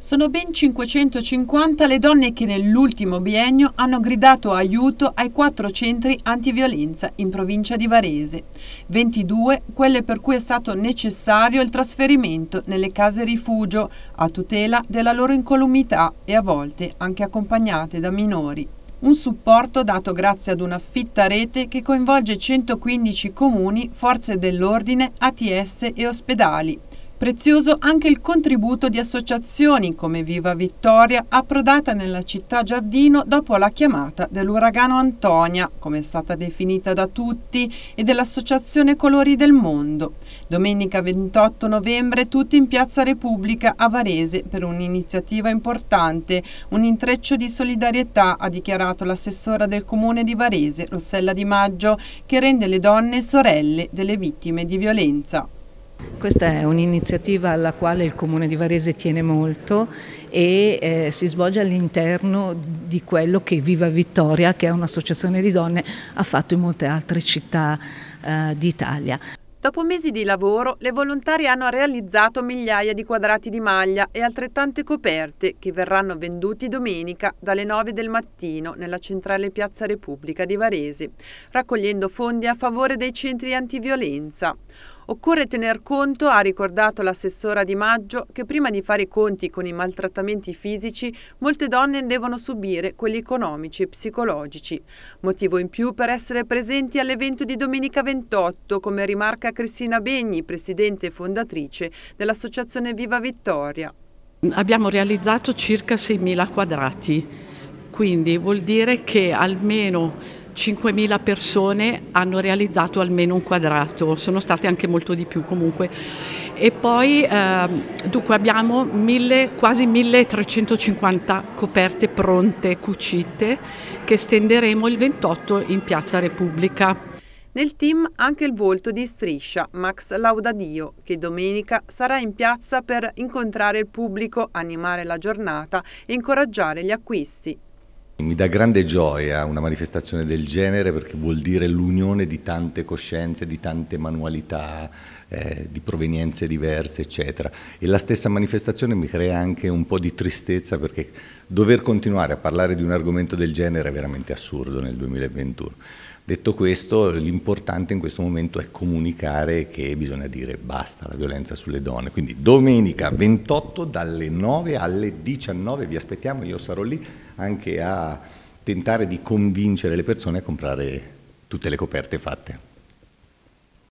Sono ben 550 le donne che nell'ultimo biennio hanno gridato aiuto ai quattro centri antiviolenza in provincia di Varese, 22 quelle per cui è stato necessario il trasferimento nelle case rifugio a tutela della loro incolumità e a volte anche accompagnate da minori. Un supporto dato grazie ad una fitta rete che coinvolge 115 comuni, forze dell'ordine, ATS e ospedali Prezioso anche il contributo di associazioni come Viva Vittoria, approdata nella città giardino dopo la chiamata dell'uragano Antonia, come è stata definita da tutti, e dell'Associazione Colori del Mondo. Domenica 28 novembre tutti in Piazza Repubblica a Varese per un'iniziativa importante, un intreccio di solidarietà, ha dichiarato l'assessora del comune di Varese, Rossella Di Maggio, che rende le donne sorelle delle vittime di violenza. Questa è un'iniziativa alla quale il Comune di Varese tiene molto e eh, si svolge all'interno di quello che Viva Vittoria, che è un'associazione di donne, ha fatto in molte altre città eh, d'Italia. Dopo mesi di lavoro, le volontarie hanno realizzato migliaia di quadrati di maglia e altrettante coperte che verranno venduti domenica dalle 9 del mattino nella centrale Piazza Repubblica di Varese, raccogliendo fondi a favore dei centri antiviolenza. Occorre tener conto, ha ricordato l'assessora Di Maggio, che prima di fare i conti con i maltrattamenti fisici, molte donne devono subire quelli economici e psicologici. Motivo in più per essere presenti all'evento di domenica 28, come rimarca Cristina Begni, presidente e fondatrice dell'associazione Viva Vittoria. Abbiamo realizzato circa 6.000 quadrati, quindi vuol dire che almeno 5.000 persone hanno realizzato almeno un quadrato, sono state anche molto di più comunque. E poi eh, dunque abbiamo mille, quasi 1.350 coperte pronte, cucite, che stenderemo il 28 in Piazza Repubblica. Nel team anche il volto di Striscia, Max Laudadio, che domenica sarà in piazza per incontrare il pubblico, animare la giornata e incoraggiare gli acquisti. Mi dà grande gioia una manifestazione del genere perché vuol dire l'unione di tante coscienze, di tante manualità, eh, di provenienze diverse, eccetera. E la stessa manifestazione mi crea anche un po' di tristezza perché dover continuare a parlare di un argomento del genere è veramente assurdo nel 2021. Detto questo, l'importante in questo momento è comunicare che bisogna dire basta alla violenza sulle donne. Quindi domenica 28 dalle 9 alle 19 vi aspettiamo, io sarò lì anche a tentare di convincere le persone a comprare tutte le coperte fatte.